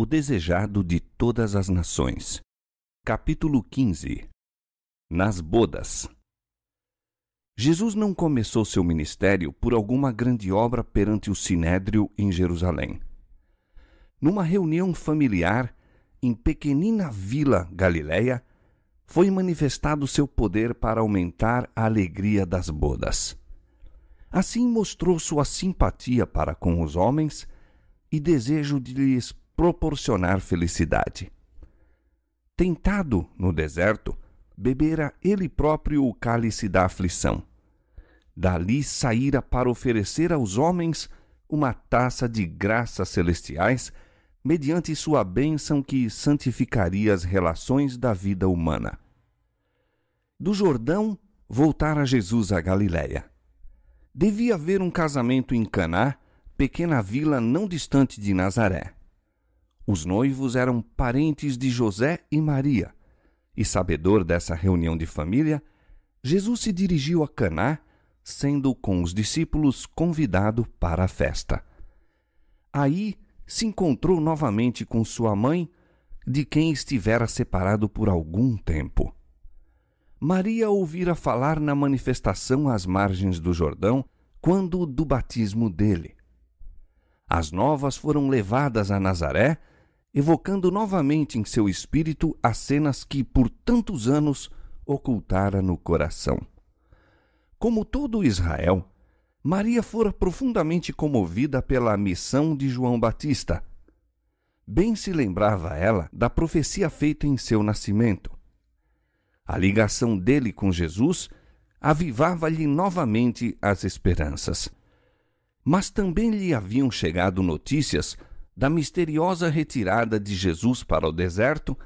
o desejado de todas as nações. Capítulo 15 Nas Bodas Jesus não começou seu ministério por alguma grande obra perante o Sinédrio em Jerusalém. Numa reunião familiar, em pequenina vila Galileia, foi manifestado seu poder para aumentar a alegria das bodas. Assim mostrou sua simpatia para com os homens e desejo de lhes proporcionar felicidade. Tentado no deserto, bebera ele próprio o cálice da aflição. Dali saíra para oferecer aos homens uma taça de graças celestiais, mediante sua bênção que santificaria as relações da vida humana. Do Jordão voltara Jesus a Galiléia. Devia haver um casamento em Caná, pequena vila não distante de Nazaré. Os noivos eram parentes de José e Maria. E sabedor dessa reunião de família, Jesus se dirigiu a Caná, sendo com os discípulos convidado para a festa. Aí se encontrou novamente com sua mãe, de quem estivera separado por algum tempo. Maria ouvira falar na manifestação às margens do Jordão, quando do batismo dele. As novas foram levadas a Nazaré evocando novamente em seu espírito as cenas que por tantos anos ocultara no coração. Como todo Israel, Maria fora profundamente comovida pela missão de João Batista. Bem se lembrava ela da profecia feita em seu nascimento. A ligação dele com Jesus avivava-lhe novamente as esperanças. Mas também lhe haviam chegado notícias da misteriosa retirada de Jesus para o deserto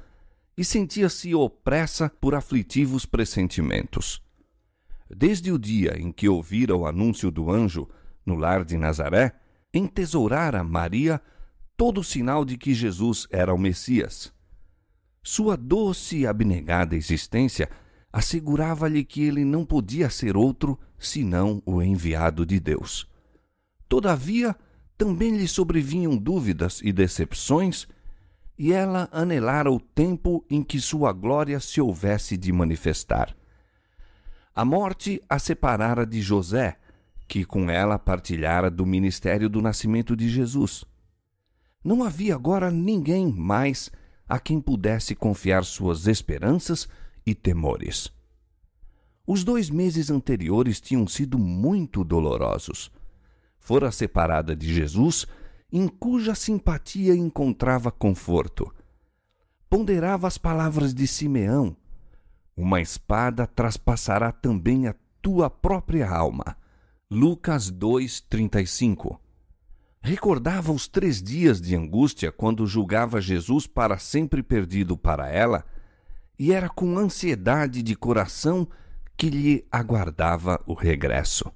e sentia-se opressa por aflitivos pressentimentos. Desde o dia em que ouvira o anúncio do anjo no lar de Nazaré, entesourara Maria todo o sinal de que Jesus era o Messias. Sua doce e abnegada existência assegurava-lhe que ele não podia ser outro senão o enviado de Deus. Todavia, também lhe sobrevinham dúvidas e decepções, e ela anelara o tempo em que sua glória se houvesse de manifestar. A morte a separara de José, que com ela partilhara do ministério do nascimento de Jesus. Não havia agora ninguém mais a quem pudesse confiar suas esperanças e temores. Os dois meses anteriores tinham sido muito dolorosos fora separada de Jesus, em cuja simpatia encontrava conforto. Ponderava as palavras de Simeão: Uma espada traspassará também a tua própria alma. Lucas 2:35. Recordava os três dias de angústia quando julgava Jesus para sempre perdido para ela, e era com ansiedade de coração que lhe aguardava o regresso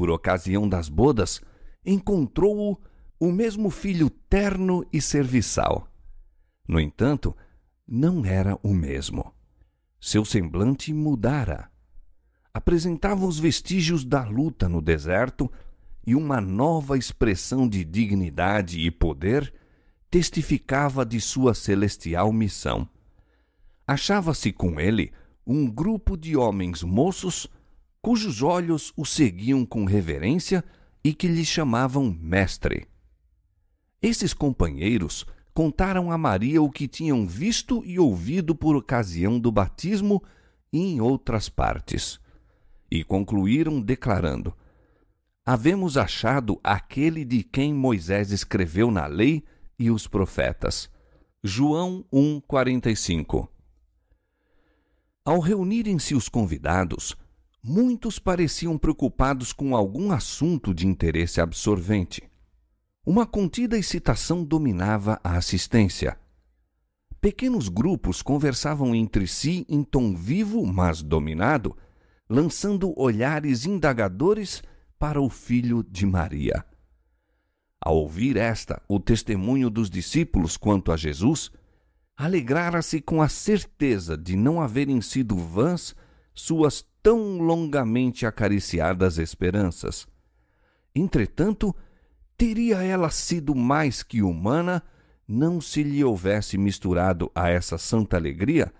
por ocasião das bodas, encontrou-o o mesmo filho terno e serviçal. No entanto, não era o mesmo. Seu semblante mudara. Apresentava os vestígios da luta no deserto e uma nova expressão de dignidade e poder testificava de sua celestial missão. Achava-se com ele um grupo de homens moços cujos olhos o seguiam com reverência e que lhe chamavam mestre. Esses companheiros contaram a Maria o que tinham visto e ouvido por ocasião do batismo e em outras partes. E concluíram declarando: Havemos achado aquele de quem Moisés escreveu na lei e os profetas. João 1:45. Ao reunirem-se os convidados, Muitos pareciam preocupados com algum assunto de interesse absorvente. Uma contida excitação dominava a assistência. Pequenos grupos conversavam entre si em tom vivo, mas dominado, lançando olhares indagadores para o filho de Maria. Ao ouvir esta, o testemunho dos discípulos quanto a Jesus, alegrara-se com a certeza de não haverem sido vãs suas tão longamente acariciadas esperanças. Entretanto, teria ela sido mais que humana não se lhe houvesse misturado a essa santa alegria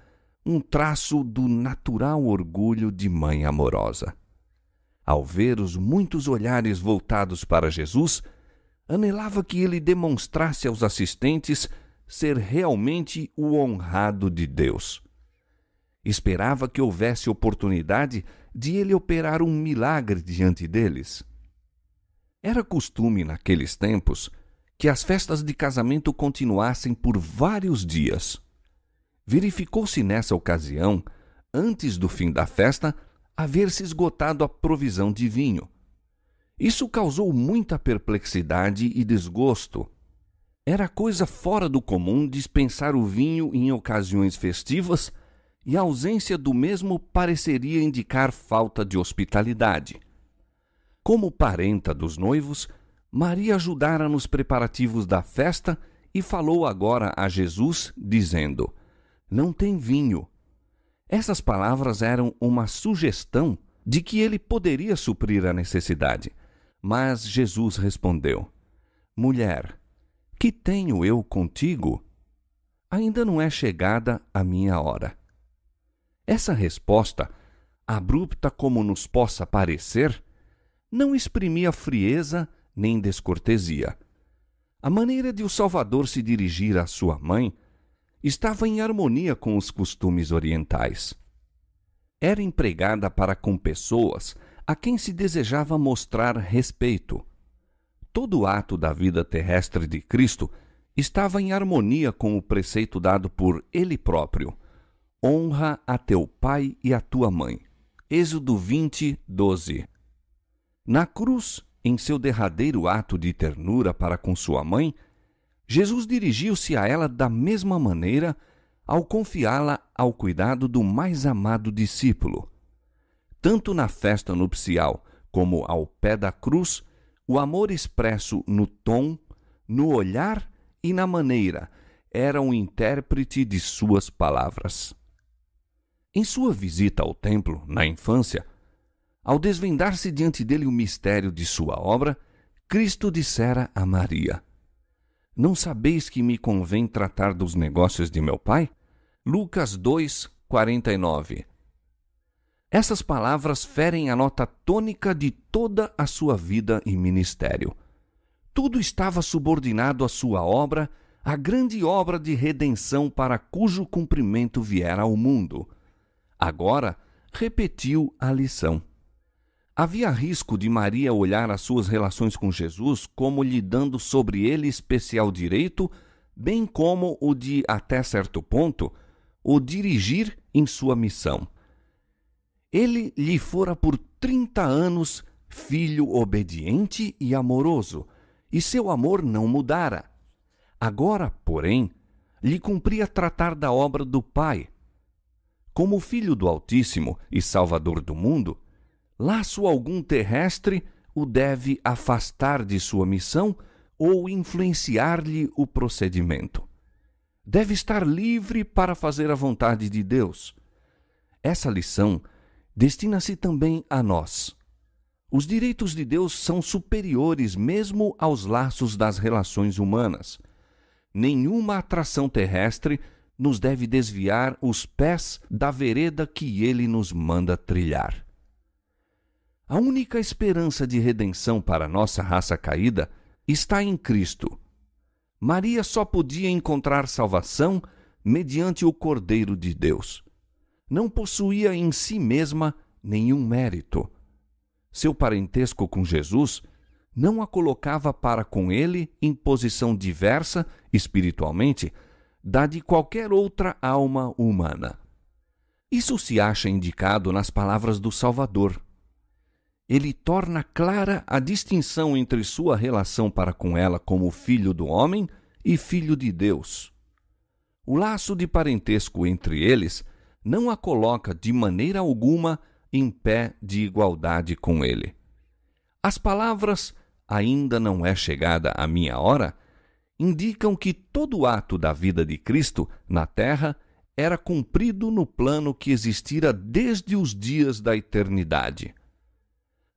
um traço do natural orgulho de mãe amorosa. Ao ver os muitos olhares voltados para Jesus, anelava que ele demonstrasse aos assistentes ser realmente o honrado de Deus. Esperava que houvesse oportunidade de ele operar um milagre diante deles. Era costume naqueles tempos que as festas de casamento continuassem por vários dias. Verificou-se nessa ocasião, antes do fim da festa, haver se esgotado a provisão de vinho. Isso causou muita perplexidade e desgosto. Era coisa fora do comum dispensar o vinho em ocasiões festivas e a ausência do mesmo pareceria indicar falta de hospitalidade. Como parenta dos noivos, Maria ajudara nos preparativos da festa e falou agora a Jesus, dizendo: Não tem vinho. Essas palavras eram uma sugestão de que ele poderia suprir a necessidade. Mas Jesus respondeu: Mulher, que tenho eu contigo? Ainda não é chegada a minha hora. Essa resposta, abrupta como nos possa parecer, não exprimia frieza nem descortesia. A maneira de o Salvador se dirigir à sua mãe estava em harmonia com os costumes orientais. Era empregada para com pessoas a quem se desejava mostrar respeito. Todo ato da vida terrestre de Cristo estava em harmonia com o preceito dado por Ele próprio. Honra a teu pai e a tua mãe. Êxodo 20, 12. Na cruz, em seu derradeiro ato de ternura para com sua mãe, Jesus dirigiu-se a ela da mesma maneira ao confiá-la ao cuidado do mais amado discípulo. Tanto na festa nupcial como ao pé da cruz, o amor expresso no tom, no olhar e na maneira era um intérprete de suas palavras. Em sua visita ao templo, na infância, ao desvendar-se diante dele o mistério de sua obra, Cristo dissera a Maria: Não sabeis que me convém tratar dos negócios de meu pai? Lucas 2, 49. Essas palavras ferem a nota tônica de toda a sua vida e ministério. Tudo estava subordinado à sua obra, à grande obra de redenção para cujo cumprimento viera ao mundo. Agora, repetiu a lição. Havia risco de Maria olhar as suas relações com Jesus como lhe dando sobre ele especial direito, bem como o de, até certo ponto, o dirigir em sua missão. Ele lhe fora por trinta anos filho obediente e amoroso, e seu amor não mudara. Agora, porém, lhe cumpria tratar da obra do Pai, como Filho do Altíssimo e Salvador do mundo, laço algum terrestre o deve afastar de sua missão ou influenciar-lhe o procedimento. Deve estar livre para fazer a vontade de Deus. Essa lição destina-se também a nós. Os direitos de Deus são superiores mesmo aos laços das relações humanas. Nenhuma atração terrestre nos deve desviar os pés da vereda que ele nos manda trilhar. A única esperança de redenção para nossa raça caída está em Cristo. Maria só podia encontrar salvação mediante o Cordeiro de Deus. Não possuía em si mesma nenhum mérito. Seu parentesco com Jesus não a colocava para com ele em posição diversa espiritualmente da de qualquer outra alma humana. Isso se acha indicado nas palavras do Salvador. Ele torna clara a distinção entre sua relação para com ela como filho do homem e filho de Deus. O laço de parentesco entre eles não a coloca de maneira alguma em pé de igualdade com ele. As palavras ainda não é chegada a minha hora indicam que todo ato da vida de Cristo na terra era cumprido no plano que existira desde os dias da eternidade.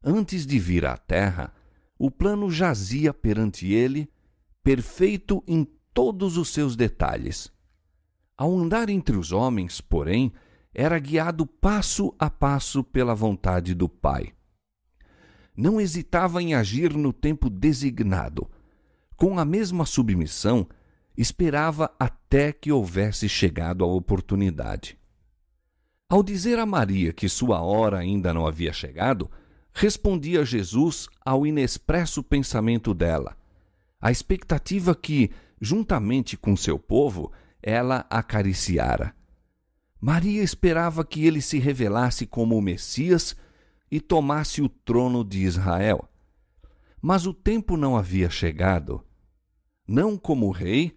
Antes de vir à terra, o plano jazia perante ele, perfeito em todos os seus detalhes. Ao andar entre os homens, porém, era guiado passo a passo pela vontade do Pai. Não hesitava em agir no tempo designado, com a mesma submissão, esperava até que houvesse chegado a oportunidade. Ao dizer a Maria que sua hora ainda não havia chegado, respondia Jesus ao inexpresso pensamento dela, a expectativa que, juntamente com seu povo, ela acariciara. Maria esperava que ele se revelasse como o Messias e tomasse o trono de Israel. Mas o tempo não havia chegado não como rei,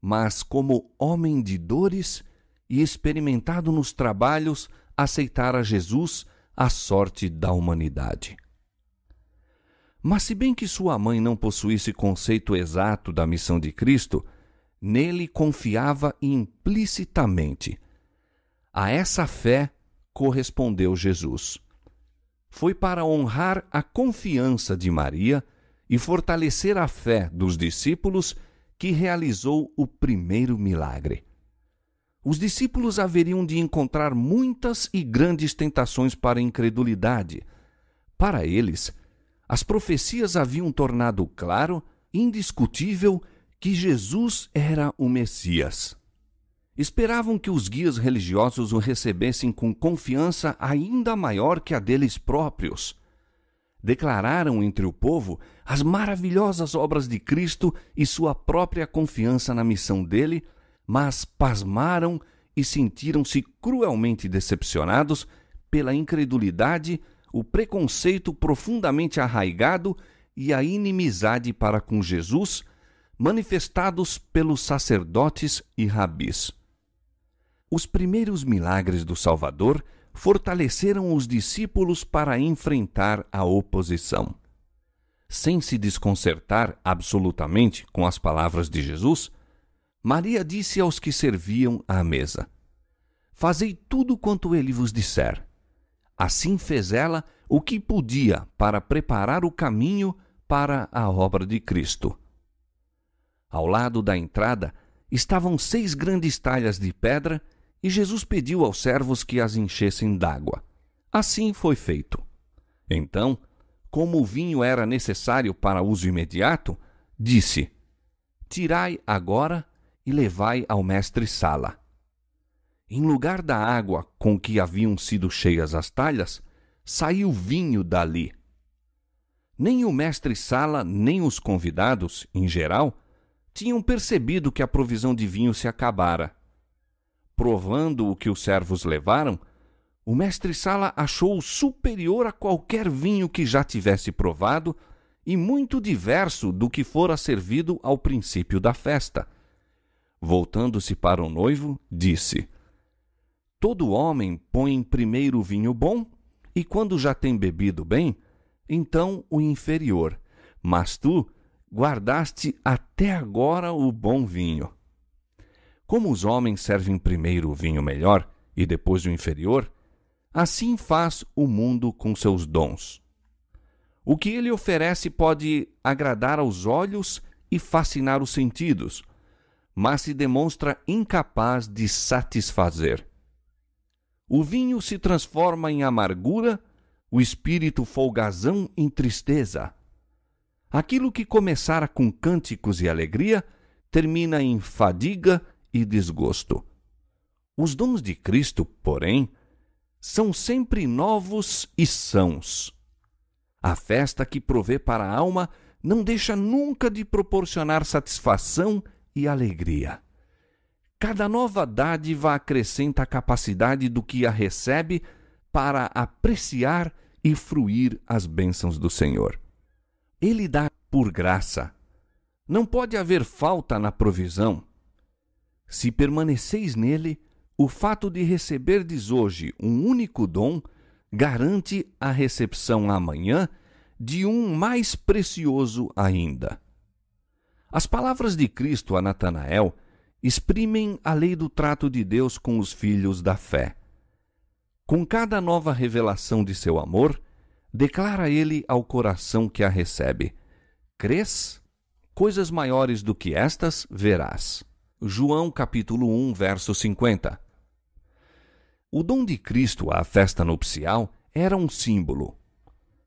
mas como homem de dores e experimentado nos trabalhos, aceitar a Jesus a sorte da humanidade. Mas, se bem que sua mãe não possuísse conceito exato da missão de Cristo, nele confiava implicitamente. A essa fé correspondeu Jesus. Foi para honrar a confiança de Maria e fortalecer a fé dos discípulos que realizou o primeiro milagre. Os discípulos haveriam de encontrar muitas e grandes tentações para a incredulidade. Para eles, as profecias haviam tornado claro, indiscutível, que Jesus era o Messias. Esperavam que os guias religiosos o recebessem com confiança ainda maior que a deles próprios declararam entre o povo as maravilhosas obras de Cristo e sua própria confiança na missão dele, mas pasmaram e sentiram-se cruelmente decepcionados pela incredulidade, o preconceito profundamente arraigado e a inimizade para com Jesus, manifestados pelos sacerdotes e rabis. Os primeiros milagres do Salvador fortaleceram os discípulos para enfrentar a oposição. Sem se desconcertar absolutamente com as palavras de Jesus, Maria disse aos que serviam à mesa: Fazei tudo quanto ele vos disser. Assim fez ela o que podia para preparar o caminho para a obra de Cristo. Ao lado da entrada estavam seis grandes talhas de pedra e Jesus pediu aos servos que as enchessem d'água. Assim foi feito. Então, como o vinho era necessário para uso imediato, disse: Tirai agora e levai ao mestre Sala. Em lugar da água com que haviam sido cheias as talhas, saiu vinho dali. Nem o mestre Sala, nem os convidados, em geral, tinham percebido que a provisão de vinho se acabara provando o que os servos levaram, o mestre Sala achou-o superior a qualquer vinho que já tivesse provado e muito diverso do que fora servido ao princípio da festa. Voltando-se para o noivo, disse: Todo homem põe primeiro o vinho bom, e quando já tem bebido bem, então o inferior. Mas tu guardaste até agora o bom vinho. Como os homens servem primeiro o vinho melhor e depois o inferior, assim faz o mundo com seus dons. O que ele oferece pode agradar aos olhos e fascinar os sentidos, mas se demonstra incapaz de satisfazer. O vinho se transforma em amargura, o espírito folgazão em tristeza. Aquilo que começara com cânticos e alegria termina em fadiga e desgosto. Os dons de Cristo, porém, são sempre novos e sãos. A festa que provê para a alma não deixa nunca de proporcionar satisfação e alegria. Cada nova dádiva acrescenta a capacidade do que a recebe para apreciar e fruir as bênçãos do Senhor. Ele dá por graça. Não pode haver falta na provisão. Se permaneceis nele, o fato de receberdes hoje um único dom garante a recepção amanhã de um mais precioso ainda. As palavras de Cristo a Natanael exprimem a lei do trato de Deus com os filhos da fé. Com cada nova revelação de seu amor, declara ele ao coração que a recebe: Crês? Coisas maiores do que estas verás. João capítulo 1, verso 50. O dom de Cristo à festa nupcial era um símbolo.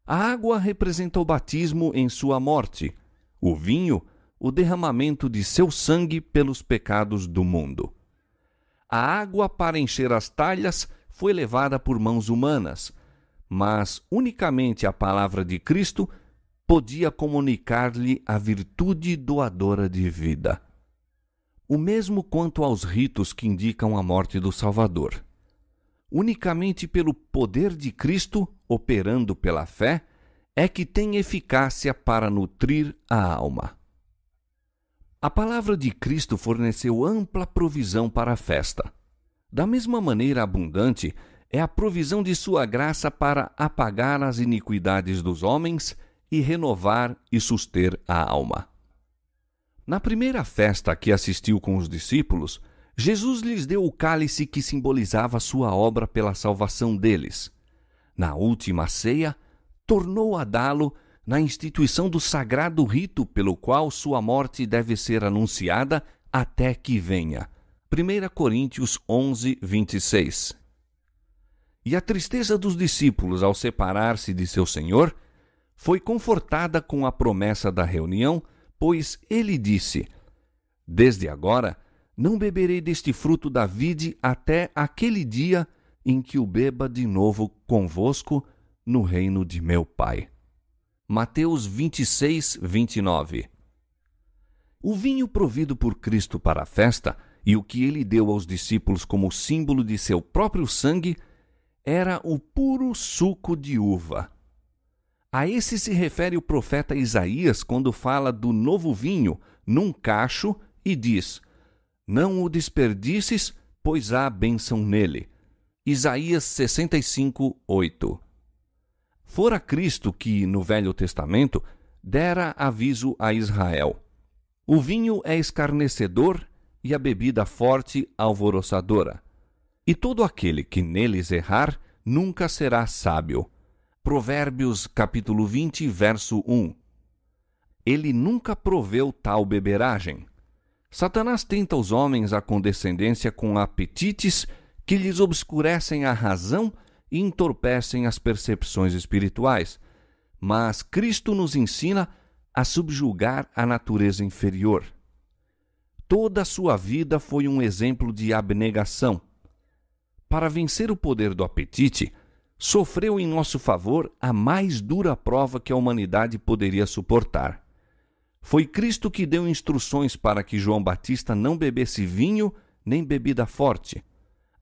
A água representa o batismo em sua morte, o vinho, o derramamento de seu sangue pelos pecados do mundo. A água para encher as talhas foi levada por mãos humanas, mas unicamente a palavra de Cristo podia comunicar-lhe a virtude doadora de vida o mesmo quanto aos ritos que indicam a morte do Salvador. Unicamente pelo poder de Cristo operando pela fé é que tem eficácia para nutrir a alma. A palavra de Cristo forneceu ampla provisão para a festa. Da mesma maneira abundante, é a provisão de sua graça para apagar as iniquidades dos homens e renovar e suster a alma. Na primeira festa que assistiu com os discípulos, Jesus lhes deu o cálice que simbolizava sua obra pela salvação deles. Na última ceia, tornou a dá-lo na instituição do sagrado rito pelo qual sua morte deve ser anunciada até que venha. 1 Coríntios 11, 26. E a tristeza dos discípulos ao separar-se de seu Senhor foi confortada com a promessa da reunião pois ele disse: Desde agora não beberei deste fruto da vide até aquele dia em que o beba de novo convosco no reino de meu Pai. Mateus 26, 29 O vinho provido por Cristo para a festa e o que ele deu aos discípulos como símbolo de seu próprio sangue era o puro suco de uva a esse se refere o profeta Isaías quando fala do novo vinho num cacho e diz: Não o desperdices, pois há bênção nele. Isaías 65, 8. Fora Cristo que, no Velho Testamento, dera aviso a Israel. O vinho é escarnecedor e a bebida forte alvoroçadora. E todo aquele que neles errar nunca será sábio. Provérbios capítulo 20, verso 1. Ele nunca proveu tal beberagem. Satanás tenta os homens à condescendência com apetites que lhes obscurecem a razão e entorpecem as percepções espirituais. Mas Cristo nos ensina a subjugar a natureza inferior. Toda a sua vida foi um exemplo de abnegação. Para vencer o poder do apetite, sofreu em nosso favor a mais dura prova que a humanidade poderia suportar. Foi Cristo que deu instruções para que João Batista não bebesse vinho nem bebida forte.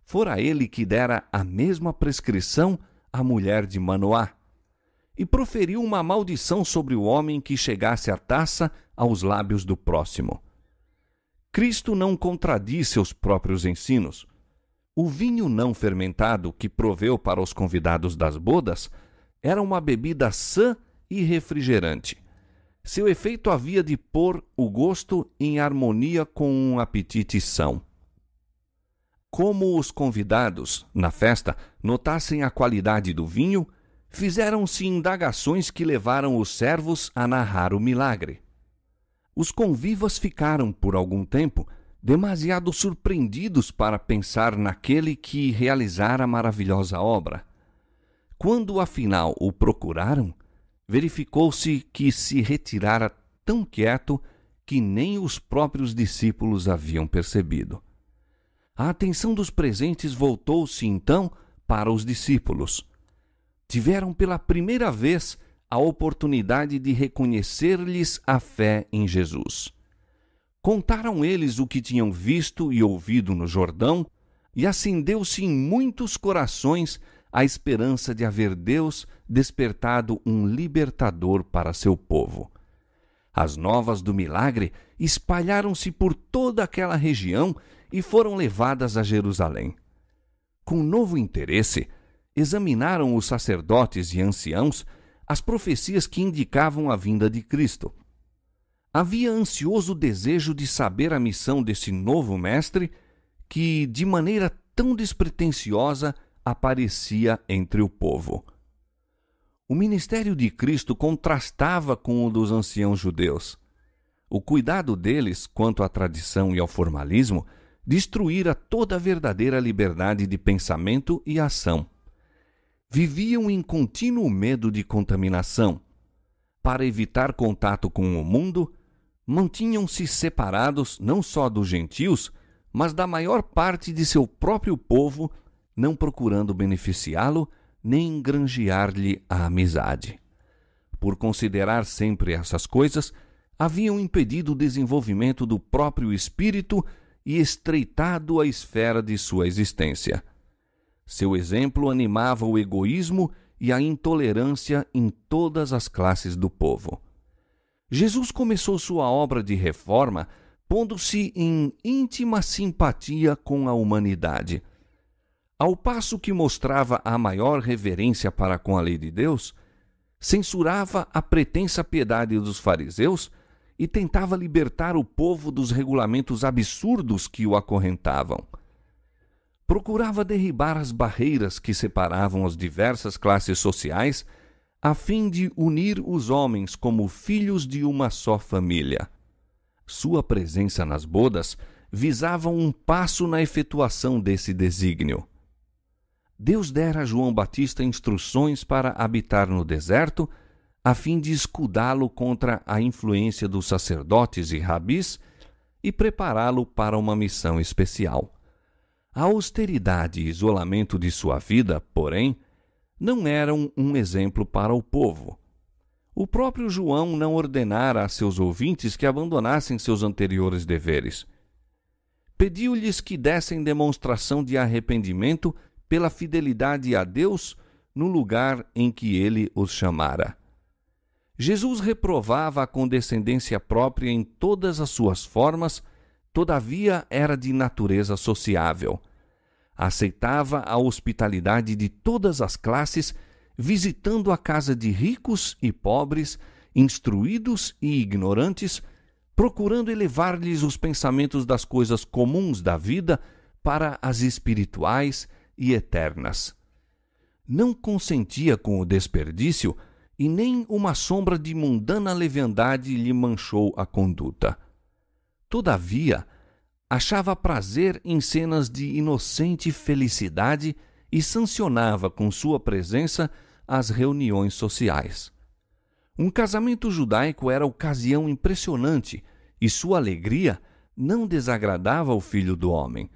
Fora ele que dera a mesma prescrição à mulher de Manoá. E proferiu uma maldição sobre o homem que chegasse a taça aos lábios do próximo. Cristo não contradiz seus próprios ensinos o vinho não fermentado que proveu para os convidados das bodas era uma bebida sã e refrigerante. Seu efeito havia de pôr o gosto em harmonia com um apetite são. Como os convidados, na festa, notassem a qualidade do vinho, fizeram-se indagações que levaram os servos a narrar o milagre. Os convivas ficaram, por algum tempo, demasiado surpreendidos para pensar naquele que realizara a maravilhosa obra. Quando afinal o procuraram, verificou-se que se retirara tão quieto que nem os próprios discípulos haviam percebido. A atenção dos presentes voltou-se então para os discípulos. Tiveram pela primeira vez a oportunidade de reconhecer-lhes a fé em Jesus. Contaram eles o que tinham visto e ouvido no Jordão, e acendeu-se em muitos corações a esperança de haver Deus despertado um libertador para seu povo. As novas do milagre espalharam-se por toda aquela região e foram levadas a Jerusalém. Com novo interesse, examinaram os sacerdotes e anciãos as profecias que indicavam a vinda de Cristo havia ansioso desejo de saber a missão desse novo mestre que, de maneira tão despretensiosa, aparecia entre o povo. O ministério de Cristo contrastava com o dos anciãos judeus. O cuidado deles quanto à tradição e ao formalismo destruíra toda a verdadeira liberdade de pensamento e ação. Viviam em contínuo medo de contaminação. Para evitar contato com o mundo, mantinham-se separados não só dos gentios, mas da maior parte de seu próprio povo, não procurando beneficiá-lo nem granjear-lhe a amizade. Por considerar sempre essas coisas, haviam impedido o desenvolvimento do próprio espírito e estreitado a esfera de sua existência. Seu exemplo animava o egoísmo e a intolerância em todas as classes do povo. Jesus começou sua obra de reforma pondo-se em íntima simpatia com a humanidade. Ao passo que mostrava a maior reverência para com a lei de Deus, censurava a pretensa piedade dos fariseus e tentava libertar o povo dos regulamentos absurdos que o acorrentavam. Procurava derribar as barreiras que separavam as diversas classes sociais a fim de unir os homens como filhos de uma só família. Sua presença nas bodas visava um passo na efetuação desse desígnio. Deus dera a João Batista instruções para habitar no deserto, a fim de escudá-lo contra a influência dos sacerdotes e rabis e prepará-lo para uma missão especial. A austeridade e isolamento de sua vida, porém, não eram um exemplo para o povo. O próprio João não ordenara a seus ouvintes que abandonassem seus anteriores deveres. Pediu-lhes que dessem demonstração de arrependimento pela fidelidade a Deus no lugar em que ele os chamara. Jesus reprovava a condescendência própria em todas as suas formas, todavia era de natureza sociável aceitava a hospitalidade de todas as classes, visitando a casa de ricos e pobres, instruídos e ignorantes, procurando elevar-lhes os pensamentos das coisas comuns da vida para as espirituais e eternas. Não consentia com o desperdício e nem uma sombra de mundana leviandade lhe manchou a conduta. Todavia, achava prazer em cenas de inocente felicidade e sancionava com sua presença as reuniões sociais. Um casamento judaico era ocasião impressionante e sua alegria não desagradava o filho do homem.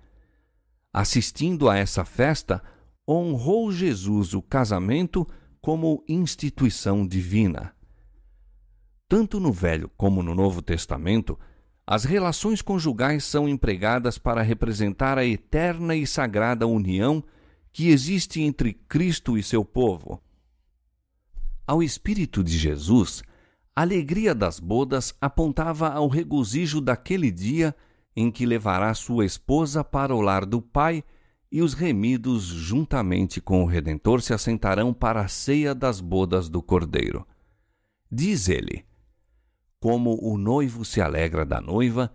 Assistindo a essa festa, honrou Jesus o casamento como instituição divina. Tanto no Velho como no Novo Testamento, as relações conjugais são empregadas para representar a eterna e sagrada união que existe entre Cristo e seu povo. Ao Espírito de Jesus, a alegria das bodas apontava ao regozijo daquele dia em que levará sua esposa para o lar do Pai e os remidos, juntamente com o Redentor, se assentarão para a ceia das bodas do Cordeiro. Diz ele: como o noivo se alegra da noiva,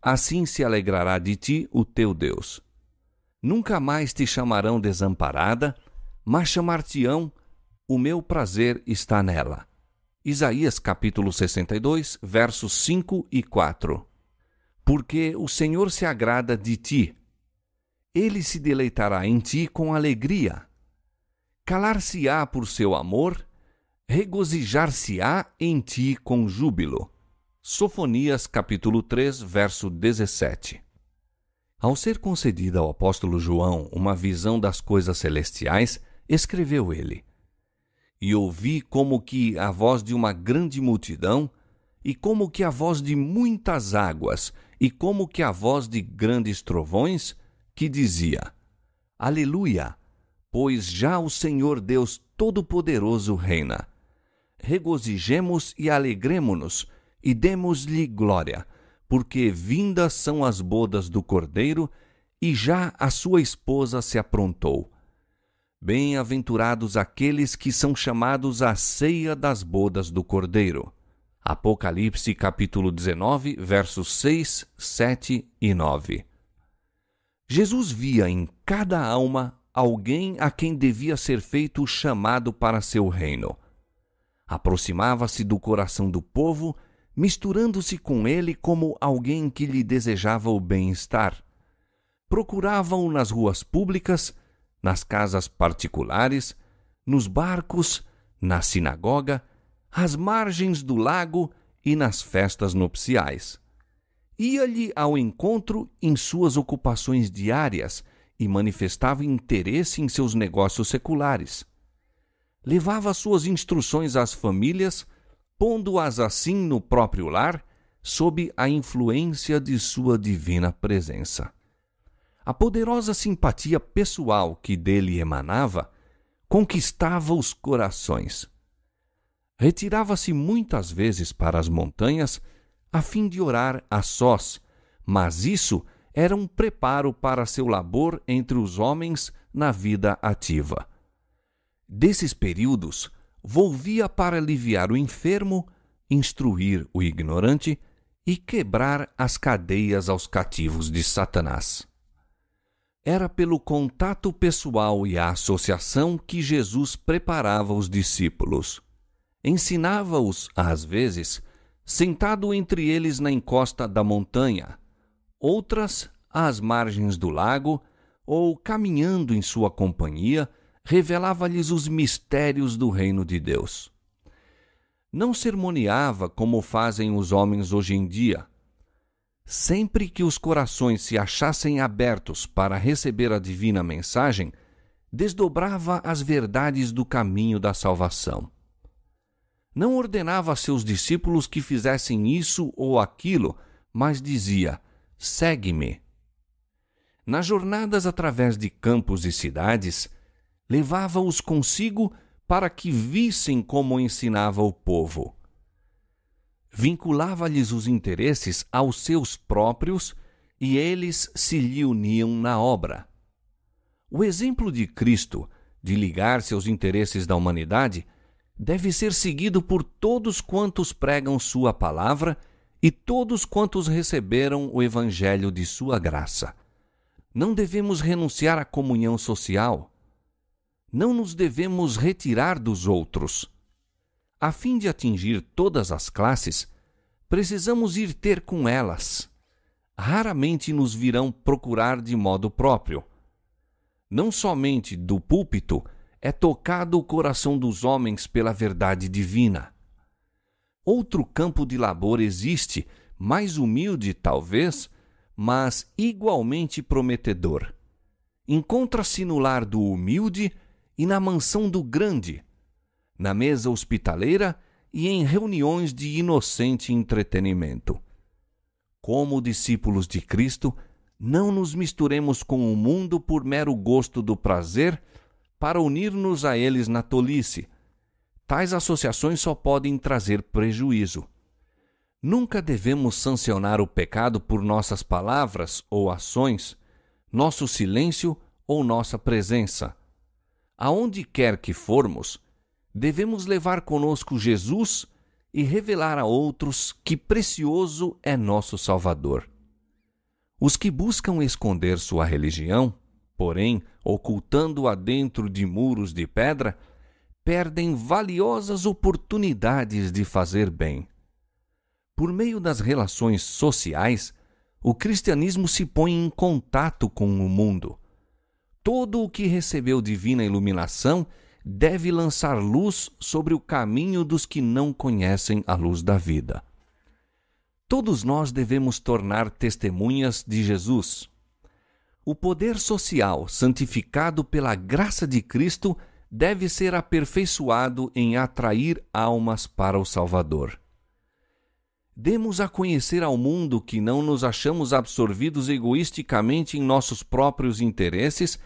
assim se alegrará de ti o teu Deus. Nunca mais te chamarão desamparada, mas chamar-te-ão o meu prazer está nela. Isaías capítulo 62, versos 5 e 4. Porque o Senhor se agrada de ti. Ele se deleitará em ti com alegria. Calar-se-á por seu amor regozijar-se-á em ti com júbilo. Sofonias capítulo 3, verso 17. Ao ser concedida ao apóstolo João uma visão das coisas celestiais, escreveu ele: E ouvi como que a voz de uma grande multidão, e como que a voz de muitas águas, e como que a voz de grandes trovões, que dizia: Aleluia! Pois já o Senhor Deus Todo-Poderoso reina regozijemos e alegremo-nos e demos-lhe glória, porque vindas são as bodas do Cordeiro e já a sua esposa se aprontou. Bem-aventurados aqueles que são chamados à ceia das bodas do Cordeiro. Apocalipse capítulo 19, versos 6, 7 e 9. Jesus via em cada alma alguém a quem devia ser feito chamado para seu reino. Aproximava-se do coração do povo, misturando-se com ele como alguém que lhe desejava o bem-estar. Procuravam-o nas ruas públicas, nas casas particulares, nos barcos, na sinagoga, às margens do lago e nas festas nupciais. Ia-lhe ao encontro em suas ocupações diárias e manifestava interesse em seus negócios seculares levava suas instruções às famílias, pondo-as assim no próprio lar, sob a influência de sua divina presença. A poderosa simpatia pessoal que dele emanava conquistava os corações. Retirava-se muitas vezes para as montanhas a fim de orar a sós, mas isso era um preparo para seu labor entre os homens na vida ativa. Desses períodos, volvia para aliviar o enfermo, instruir o ignorante e quebrar as cadeias aos cativos de Satanás. Era pelo contato pessoal e a associação que Jesus preparava os discípulos. Ensinava-os, às vezes, sentado entre eles na encosta da montanha, outras às margens do lago, ou caminhando em sua companhia revelava-lhes os mistérios do reino de Deus. Não sermoneava como fazem os homens hoje em dia. Sempre que os corações se achassem abertos para receber a divina mensagem, desdobrava as verdades do caminho da salvação. Não ordenava a seus discípulos que fizessem isso ou aquilo, mas dizia: segue-me. Nas jornadas através de campos e cidades, levava-os consigo para que vissem como ensinava o povo. Vinculava-lhes os interesses aos seus próprios e eles se lhe uniam na obra. O exemplo de Cristo de ligar seus interesses da humanidade deve ser seguido por todos quantos pregam Sua palavra e todos quantos receberam o Evangelho de Sua graça. Não devemos renunciar à comunhão social não nos devemos retirar dos outros. A fim de atingir todas as classes, precisamos ir ter com elas. Raramente nos virão procurar de modo próprio. Não somente do púlpito é tocado o coração dos homens pela verdade divina. Outro campo de labor existe, mais humilde talvez, mas igualmente prometedor. Encontra-se no lar do humilde e na mansão do grande, na mesa hospitaleira e em reuniões de inocente entretenimento. Como discípulos de Cristo, não nos misturemos com o mundo por mero gosto do prazer para unir-nos a eles na tolice. Tais associações só podem trazer prejuízo. Nunca devemos sancionar o pecado por nossas palavras ou ações, nosso silêncio ou nossa presença aonde quer que formos, devemos levar conosco Jesus e revelar a outros que precioso é nosso Salvador. Os que buscam esconder sua religião, porém, ocultando-a dentro de muros de pedra, perdem valiosas oportunidades de fazer bem. Por meio das relações sociais, o cristianismo se põe em contato com o mundo Todo o que recebeu divina iluminação deve lançar luz sobre o caminho dos que não conhecem a luz da vida. Todos nós devemos tornar testemunhas de Jesus. O poder social santificado pela graça de Cristo deve ser aperfeiçoado em atrair almas para o Salvador demos a conhecer ao mundo que não nos achamos absorvidos egoisticamente em nossos próprios interesses,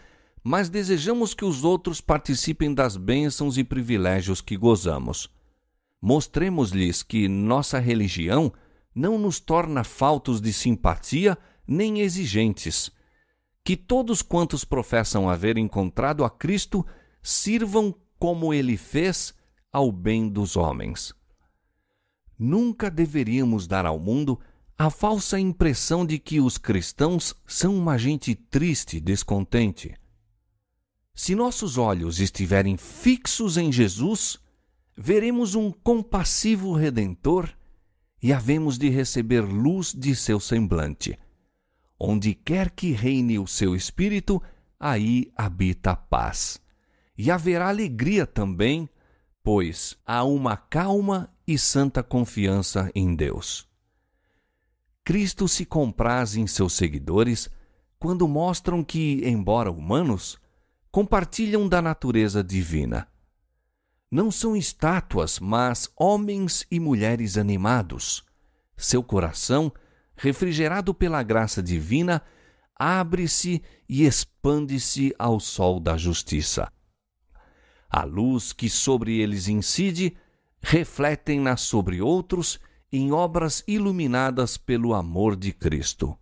mas desejamos que os outros participem das bênçãos e privilégios que gozamos. Mostremos-lhes que nossa religião não nos torna faltos de simpatia nem exigentes. Que todos quantos professam haver encontrado a Cristo sirvam como ele fez ao bem dos homens. Nunca deveríamos dar ao mundo a falsa impressão de que os cristãos são uma gente triste e descontente. Se nossos olhos estiverem fixos em Jesus, veremos um compassivo redentor e havemos de receber luz de seu semblante. Onde quer que reine o seu espírito, aí habita a paz. E haverá alegria também pois há uma calma e santa confiança em Deus. Cristo se compraz em seus seguidores quando mostram que, embora humanos, compartilham da natureza divina. Não são estátuas, mas homens e mulheres animados. Seu coração, refrigerado pela graça divina, abre-se e expande-se ao sol da justiça. A luz que sobre eles incide, refletem-na sobre outros em obras iluminadas pelo amor de Cristo.